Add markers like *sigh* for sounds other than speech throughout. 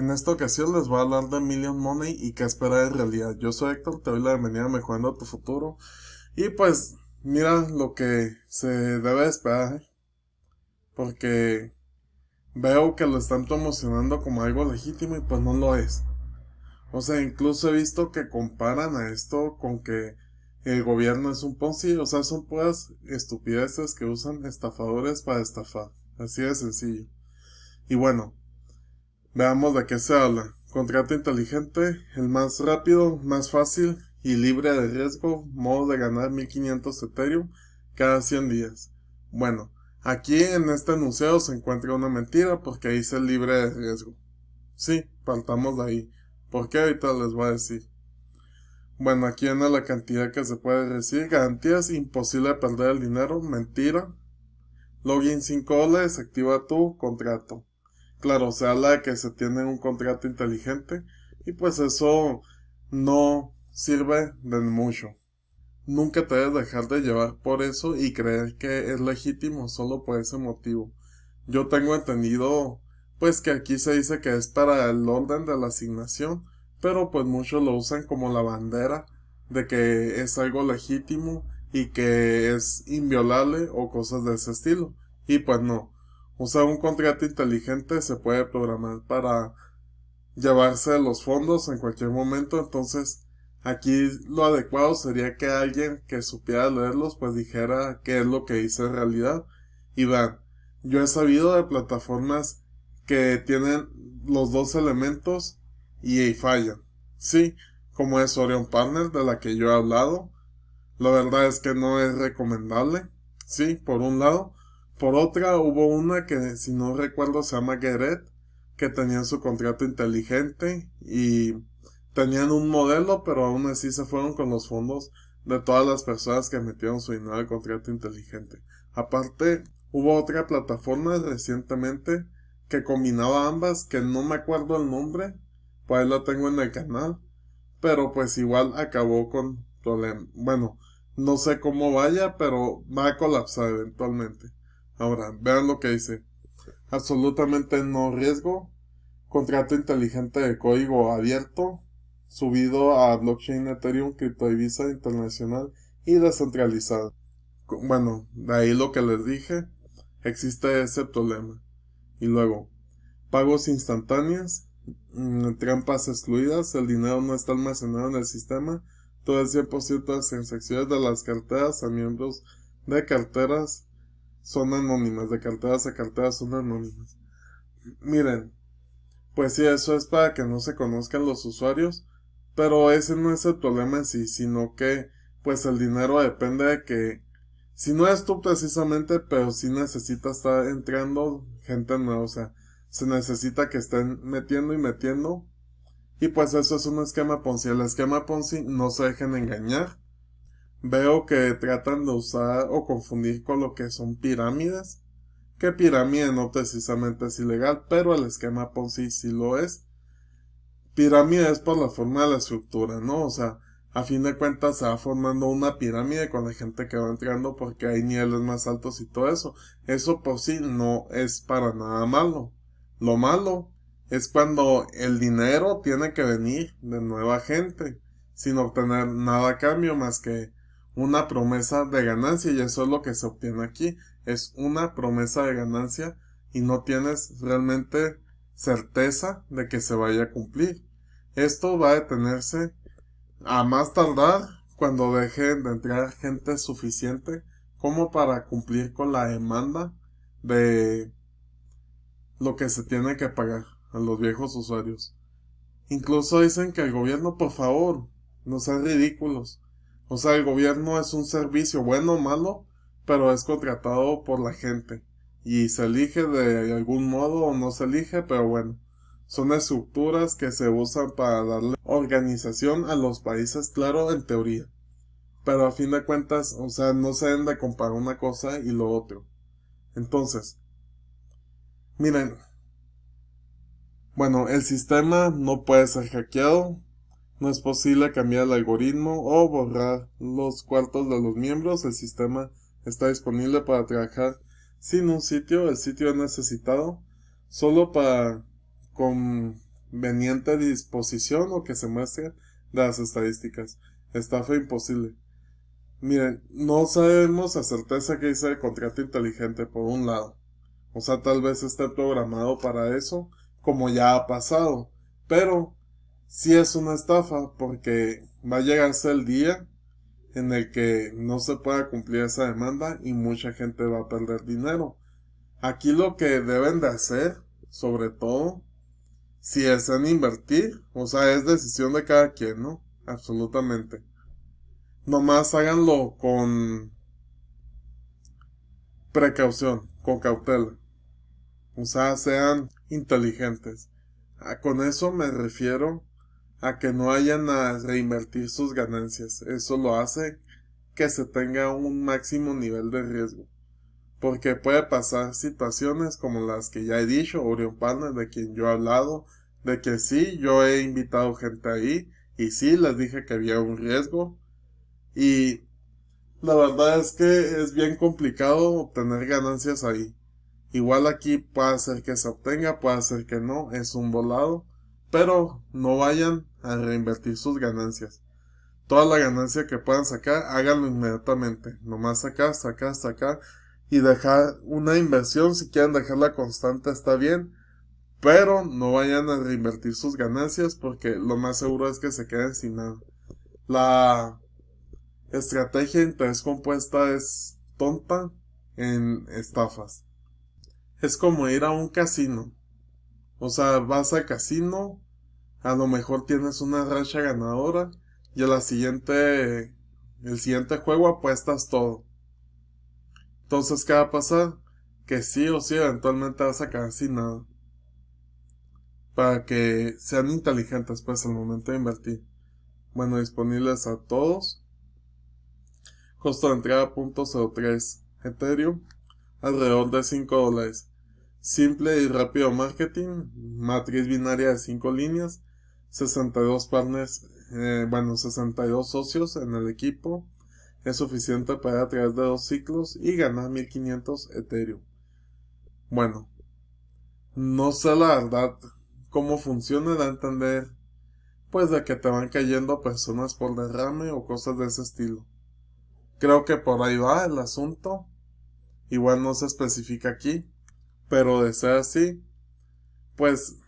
En esta ocasión les voy a hablar de Million Money y qué esperar en realidad. Yo soy Héctor, te doy la bienvenida a Mejorando tu Futuro. Y pues, mira lo que se debe esperar. ¿eh? Porque veo que lo están promocionando como algo legítimo y pues no lo es. O sea, incluso he visto que comparan a esto con que el gobierno es un Ponzi. O sea, son puras estupideces que usan estafadores para estafar. Así de sencillo. Y bueno, Veamos de qué se habla. Contrato inteligente, el más rápido, más fácil y libre de riesgo modo de ganar 1500 Ethereum cada 100 días. Bueno, aquí en este anuncio se encuentra una mentira porque dice libre de riesgo. Sí, faltamos de ahí. ¿Por qué ahorita les voy a decir? Bueno, aquí viene la cantidad que se puede recibir. Garantías, imposible perder el dinero, mentira. Login 5 dólares, activa tu contrato. Claro, se habla de que se tiene un contrato inteligente y pues eso no sirve de mucho. Nunca te debes dejar de llevar por eso y creer que es legítimo solo por ese motivo. Yo tengo entendido pues que aquí se dice que es para el orden de la asignación, pero pues muchos lo usan como la bandera de que es algo legítimo y que es inviolable o cosas de ese estilo. Y pues no, o un contrato inteligente se puede programar para llevarse los fondos en cualquier momento. Entonces, aquí lo adecuado sería que alguien que supiera leerlos, pues dijera qué es lo que hice en realidad. Y vean, yo he sabido de plataformas que tienen los dos elementos y fallan. Sí, como es Orion Partner de la que yo he hablado. La verdad es que no es recomendable. Sí, por un lado. Por otra, hubo una que, si no recuerdo, se llama Geret, que tenían su contrato inteligente y tenían un modelo, pero aún así se fueron con los fondos de todas las personas que metieron su dinero al contrato inteligente. Aparte, hubo otra plataforma recientemente que combinaba ambas, que no me acuerdo el nombre, pues ahí la tengo en el canal, pero pues igual acabó con problemas. Bueno, no sé cómo vaya, pero va a colapsar eventualmente. Ahora, vean lo que dice. Absolutamente no riesgo. Contrato inteligente de código abierto. Subido a blockchain Ethereum criptodivisa internacional y descentralizado. Bueno, de ahí lo que les dije. Existe ese problema. Y luego, pagos instantáneos, mm, trampas excluidas, el dinero no está almacenado en el sistema, todo el 100% de secciones de las carteras a miembros de carteras son anónimas, de carteras a carteras son anónimas. Miren, pues si eso es para que no se conozcan los usuarios, pero ese no es el problema en sí, sino que pues el dinero depende de que si no es tú precisamente, pero si sí necesita estar entrando gente nueva, o sea, se necesita que estén metiendo y metiendo. Y pues eso es un esquema Ponzi. El esquema Ponzi no se dejen engañar. Veo que tratan de usar o confundir con lo que son pirámides, que pirámide no precisamente es ilegal, pero el esquema por sí lo es. Pirámide es por la forma de la estructura, ¿no? O sea, a fin de cuentas se va formando una pirámide con la gente que va entrando porque hay niveles más altos y todo eso. Eso por sí no es para nada malo. Lo malo es cuando el dinero tiene que venir de nueva gente sin obtener nada a cambio más que una promesa de ganancia y eso es lo que se obtiene aquí. Es una promesa de ganancia y no tienes realmente certeza de que se vaya a cumplir. Esto va a detenerse a más tardar cuando dejen de entrar gente suficiente como para cumplir con la demanda de lo que se tiene que pagar a los viejos usuarios. Incluso dicen que el gobierno, por favor, no sean ridículos. O sea, el gobierno es un servicio bueno o malo, pero es contratado por la gente. Y se elige de algún modo o no se elige, pero bueno. Son estructuras que se usan para darle organización a los países, claro, en teoría. Pero a fin de cuentas, o sea, no se deben de comparar una cosa y lo otro. Entonces, miren. Bueno, el sistema no puede ser hackeado, no es posible cambiar el algoritmo o borrar los cuartos de los miembros. El sistema está disponible para trabajar sin un sitio. El sitio es necesitado solo para conveniente disposición o que se muestre las estadísticas. fue imposible. Miren, no sabemos a certeza que hice el contrato inteligente, por un lado. O sea, tal vez esté programado para eso, como ya ha pasado. Pero si es una estafa porque va a llegarse el día en el que no se pueda cumplir esa demanda y mucha gente va a perder dinero. Aquí lo que deben de hacer, sobre todo, si es en invertir, o sea, es decisión de cada quien, ¿no? Absolutamente. Nomás háganlo con precaución, con cautela. O sea, sean inteligentes. Ah, con eso me refiero a que no hayan a reinvertir sus ganancias. Eso lo hace que se tenga un máximo nivel de riesgo. Porque puede pasar situaciones como las que ya he dicho, Orion Palmer de quien yo he hablado, de que sí, yo he invitado gente ahí y sí, les dije que había un riesgo. Y la verdad es que es bien complicado obtener ganancias ahí. Igual aquí puede ser que se obtenga, puede ser que no, es un volado. Pero no vayan a reinvertir sus ganancias. Toda la ganancia que puedan sacar, háganlo inmediatamente. Nomás acá, sacar, sacar. Y dejar una inversión, si quieren dejarla constante, está bien. Pero no vayan a reinvertir sus ganancias porque lo más seguro es que se queden sin nada. La estrategia de interés compuesta es tonta en estafas. Es como ir a un casino. O sea, vas al casino, a lo mejor tienes una racha ganadora y a la siguiente, el siguiente juego apuestas todo. Entonces, ¿qué va a pasar? Que sí o sí eventualmente vas a quedar sin nada. Para que sean inteligentes, pues, al momento de invertir. Bueno, disponibles a todos. Costo de entrada 0.03 Ethereum, alrededor de 5 dólares. Simple y rápido marketing, matriz binaria de 5 líneas, 62 partners, eh, bueno, 62 socios en el equipo es suficiente para través de dos ciclos y ganar 1500 Ethereum. Bueno, no sé la verdad cómo funciona de entender, pues de que te van cayendo personas por derrame o cosas de ese estilo. Creo que por ahí va el asunto. Igual no se especifica aquí, pero de ser así, pues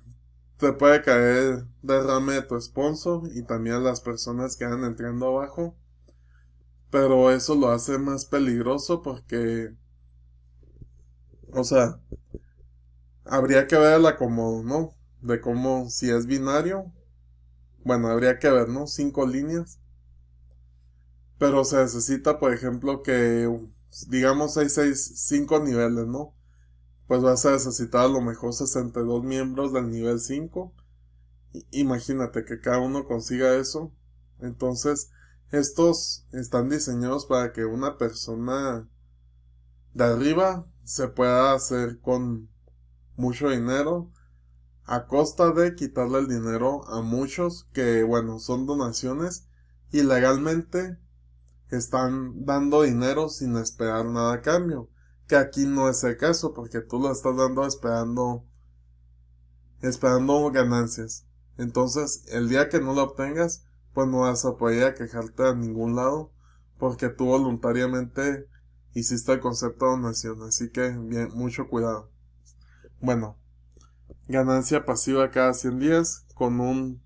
te puede caer derrame de tu sponsor y también las personas que van entrando abajo. Pero eso lo hace más peligroso porque, o sea, habría que verla como, ¿no? De cómo, si es binario, bueno, habría que ver, ¿no? Cinco líneas. Pero se necesita, por ejemplo, que, digamos, hay seis, cinco niveles, ¿no? pues vas a necesitar a lo mejor 62 miembros del nivel 5. Imagínate que cada uno consiga eso. Entonces, estos están diseñados para que una persona de arriba se pueda hacer con mucho dinero a costa de quitarle el dinero a muchos que bueno son donaciones y legalmente están dando dinero sin esperar nada a cambio que aquí no es el caso porque tú lo estás dando esperando esperando ganancias. Entonces, el día que no lo obtengas, pues no vas a poder quejarte a ningún lado porque tú voluntariamente hiciste el concepto de donación. Así que, bien, mucho cuidado. Bueno, ganancia pasiva cada 100 días con un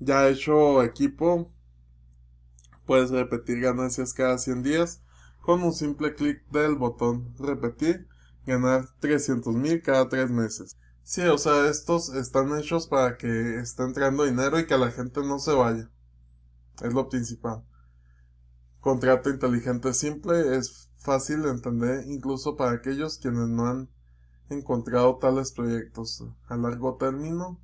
ya hecho equipo. Puedes repetir ganancias cada 100 días con un simple clic del botón repetir, ganar mil cada tres meses. Sí, o sea, estos están hechos para que esté entrando dinero y que la gente no se vaya. Es lo principal. Contrato inteligente simple es fácil de entender incluso para aquellos quienes no han encontrado tales proyectos a largo término.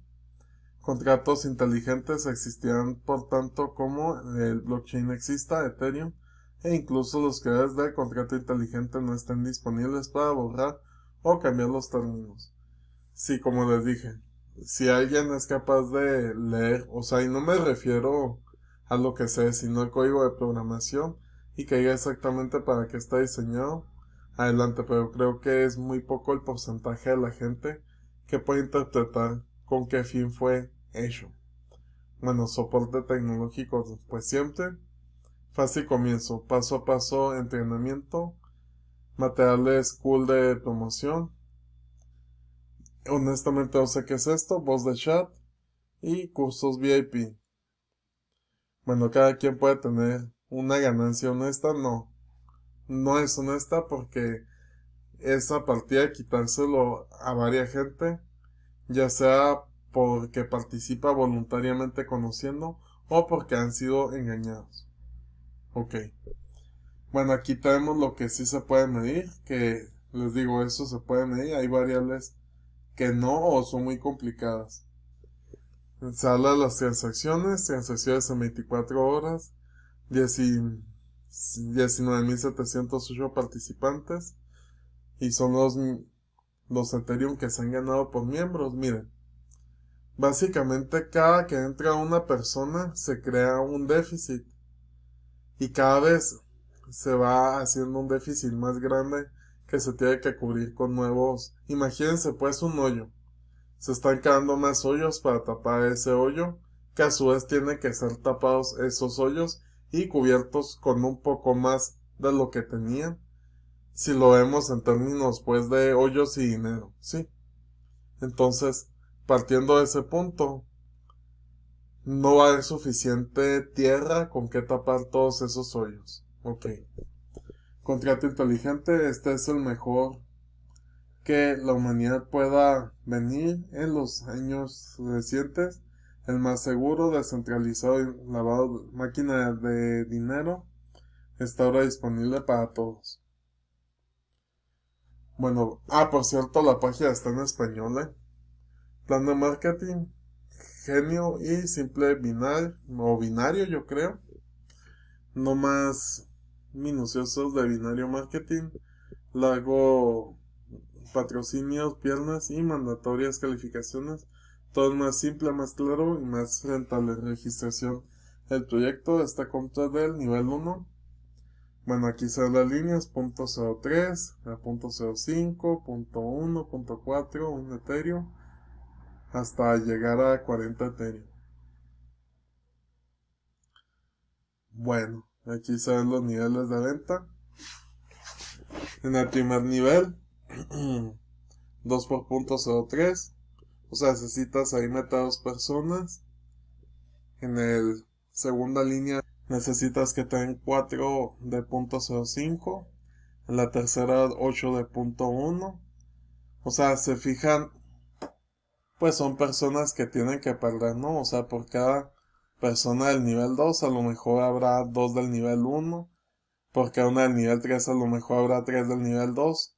Contratos inteligentes existirán por tanto como el blockchain exista, Ethereum, e incluso los creadores del contrato inteligente no estén disponibles para borrar o cambiar los términos. Si, como les dije, si alguien es capaz de leer, o sea, y no me refiero a lo que sé, sino al código de programación y que diga exactamente para qué está diseñado, adelante, pero creo que es muy poco el porcentaje de la gente que puede interpretar con qué fin fue hecho. Bueno, soporte tecnológico, pues siempre, Fácil comienzo, paso a paso entrenamiento, materiales cool de promoción. Honestamente no sé qué es esto, voz de chat y cursos VIP. Bueno, cada quien puede tener una ganancia honesta, no. No es honesta porque esa partida de quitárselo a varias gente, ya sea porque participa voluntariamente conociendo o porque han sido engañados. Ok. Bueno, aquí tenemos lo que sí se puede medir, que les digo, eso se puede medir. Hay variables que no o son muy complicadas. Se habla de las transacciones, transacciones en 24 horas, 19.708 participantes y son los, los Ethereum que se han ganado por miembros. Miren, básicamente cada que entra una persona se crea un déficit y cada vez se va haciendo un déficit más grande que se tiene que cubrir con nuevos. Imagínense pues un hoyo. Se están quedando más hoyos para tapar ese hoyo, que a su vez tienen que ser tapados esos hoyos y cubiertos con un poco más de lo que tenían, si lo vemos en términos pues de hoyos y dinero, sí. Entonces, partiendo de ese punto, no va a suficiente tierra con que tapar todos esos hoyos. Ok. Contrato inteligente, este es el mejor que la humanidad pueda venir en los años recientes. El más seguro, descentralizado y lavado máquina de dinero está ahora disponible para todos. Bueno, ah, por cierto, la página está en español, ¿eh? Plan de marketing, genio y simple binario, o binario yo creo, no más minuciosos de binario marketing, largo patrocinios, piernas y mandatorias calificaciones, todo más simple, más claro y más rentable registración. El proyecto está compra del nivel 1. Bueno, aquí son las líneas, punto .03, punto .05, punto .1, .4, un etéreo hasta llegar a 40 Ethereum. Bueno, aquí se ven los niveles de venta. En el primer nivel, 2 *clears throat* por .03, o sea, necesitas ahí meter dos personas. En el segunda línea necesitas que tengan 4 de .05, en la tercera 8 de .1. O sea, se fijan pues son personas que tienen que perder, ¿no? O sea, por cada persona del nivel 2 a lo mejor habrá 2 del nivel 1, por cada una del nivel 3 a lo mejor habrá 3 del nivel 2.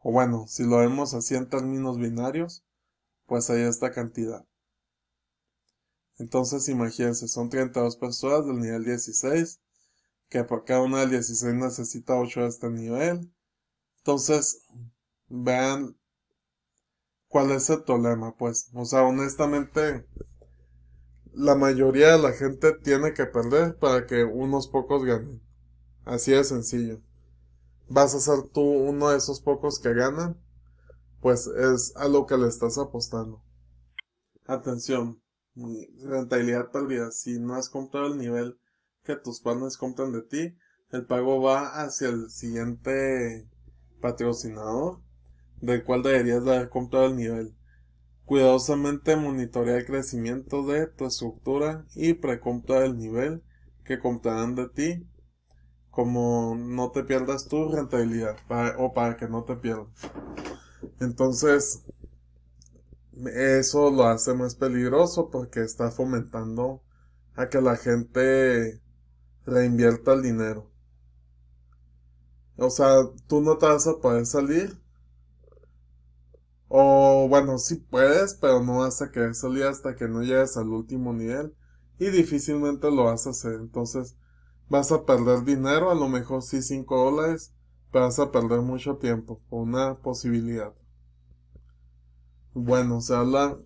O bueno, si lo vemos así en términos binarios, pues hay esta cantidad. Entonces imagínense, son 32 personas del nivel 16, que por cada una del 16 necesita 8 de este nivel. Entonces, vean cuál es el problema, pues. O sea, honestamente, la mayoría de la gente tiene que perder para que unos pocos ganen. Así de sencillo. Vas a ser tú uno de esos pocos que ganan, pues es a lo que le estás apostando. Atención, rentabilidad vez. Si no has comprado el nivel que tus partners compran de ti, el pago va hacia el siguiente patrocinador del cual deberías de haber comprado el nivel. Cuidadosamente monitorea el crecimiento de tu estructura y precompra el nivel que comprarán de ti, como no te pierdas tu rentabilidad o para que no te pierdas. Entonces, eso lo hace más peligroso porque está fomentando a que la gente reinvierta el dinero. O sea, tú no te vas a poder salir o bueno, si puedes, pero no vas a querer salir hasta que no llegues al último nivel. Y difícilmente lo vas a hacer. Entonces vas a perder dinero, a lo mejor si 5 dólares, vas a perder mucho tiempo. Una posibilidad. Bueno, se habla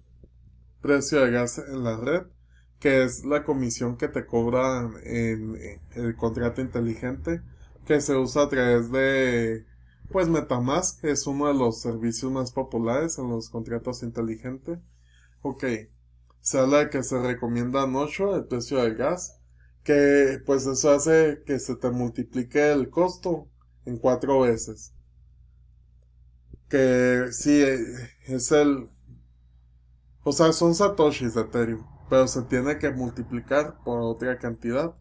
precio de gas en la red, que es la comisión que te cobran en el contrato inteligente, que se usa a través de pues Metamask es uno de los servicios más populares en los contratos inteligentes. Ok, se habla de que se recomienda 8 el precio del gas, que pues eso hace que se te multiplique el costo en cuatro veces. Que sí, eh, es el... O sea, son satoshis de Ethereum, pero se tiene que multiplicar por otra cantidad.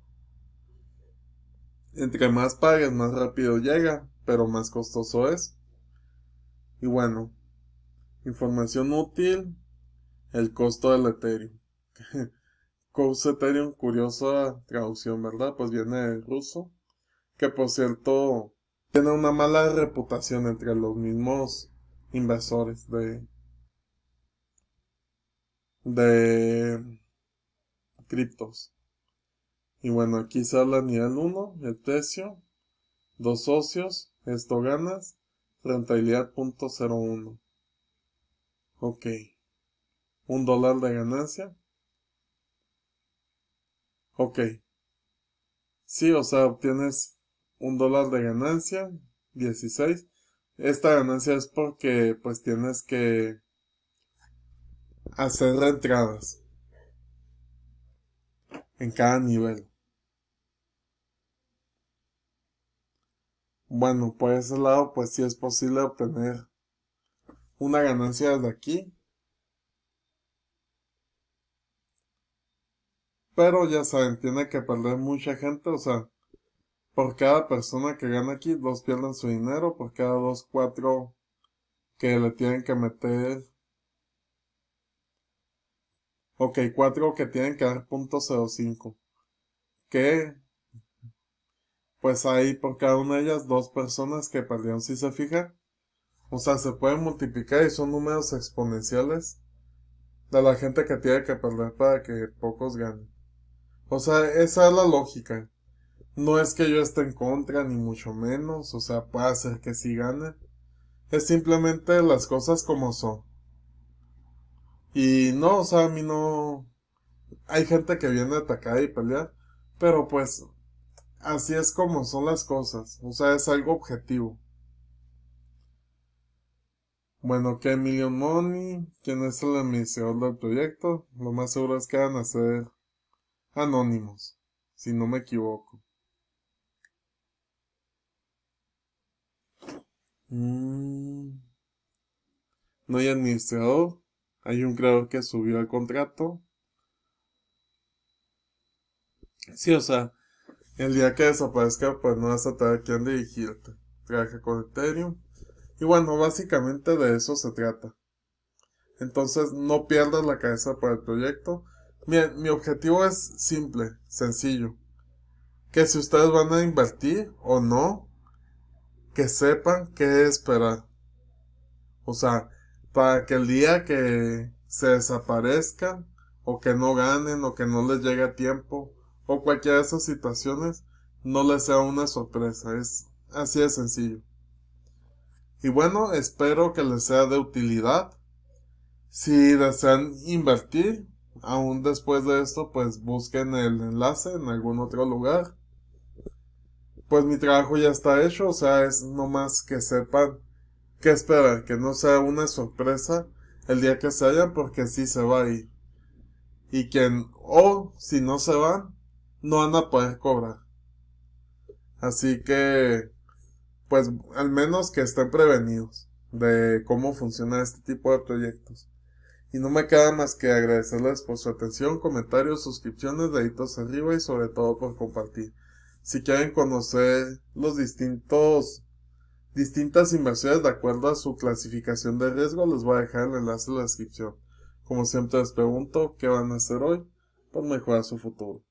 Entre más pagues, más rápido llega pero más costoso es. Y bueno, información útil, el costo del Ethereum. *laughs* Cost Ethereum, curiosa traducción, ¿verdad? Pues viene del ruso, que por cierto tiene una mala reputación entre los mismos inversores de de criptos. Y bueno, aquí se habla nivel 1, el precio, dos socios, esto ganas rentabilidad .01. Ok. Un dólar de ganancia. Ok. Si, o sea, obtienes un dólar de ganancia, 16. Esta ganancia es porque pues tienes que hacer entradas en cada nivel. Bueno, por ese lado, pues sí es posible obtener una ganancia desde aquí. Pero ya saben, tiene que perder mucha gente, o sea, por cada persona que gana aquí, dos pierden su dinero, por cada dos, cuatro que le tienen que meter. Ok, cuatro que tienen que dar punto 05. Que pues hay por cada una de ellas dos personas que perdieron, si se fija. O sea, se pueden multiplicar y son números exponenciales de la gente que tiene que perder para que pocos ganen. O sea, esa es la lógica. No es que yo esté en contra, ni mucho menos, o sea, puede ser que sí gane. Es simplemente las cosas como son. Y no, o sea, a mí no. Hay gente que viene a atacar y pelear, pero pues así es como son las cosas, o sea, es algo objetivo. Bueno, que Emilio Moni, quien es el administrador del proyecto, lo más seguro es que van a ser anónimos, si no me equivoco. Mm. No hay administrador, hay un creador que subió al contrato. Sí, o sea, el día que desaparezca, pues no vas a tener a quién dirigirte. Trabaja con Ethereum. Y bueno, básicamente de eso se trata. Entonces, no pierdas la cabeza para el proyecto. Bien, mi objetivo es simple, sencillo. Que si ustedes van a invertir o no, que sepan qué esperar. O sea, para que el día que se desaparezca, o que no ganen, o que no les llegue a tiempo, o cualquiera de esas situaciones no les sea una sorpresa. Es así de sencillo. Y bueno, espero que les sea de utilidad. Si desean invertir, aún después de esto, pues busquen el enlace en algún otro lugar. Pues mi trabajo ya está hecho, o sea, es nomás que sepan que esperar, que no sea una sorpresa el día que se vayan, porque sí se va a ir. Y quien, o si no se van, no van a poder cobrar. Así que, pues al menos que estén prevenidos de cómo funciona este tipo de proyectos. Y no me queda más que agradecerles por su atención, comentarios, suscripciones, deditos arriba y sobre todo por compartir. Si quieren conocer los distintos distintas inversiones de acuerdo a su clasificación de riesgo, les voy a dejar el enlace en la descripción. Como siempre les pregunto, ¿qué van a hacer hoy por mejorar su futuro?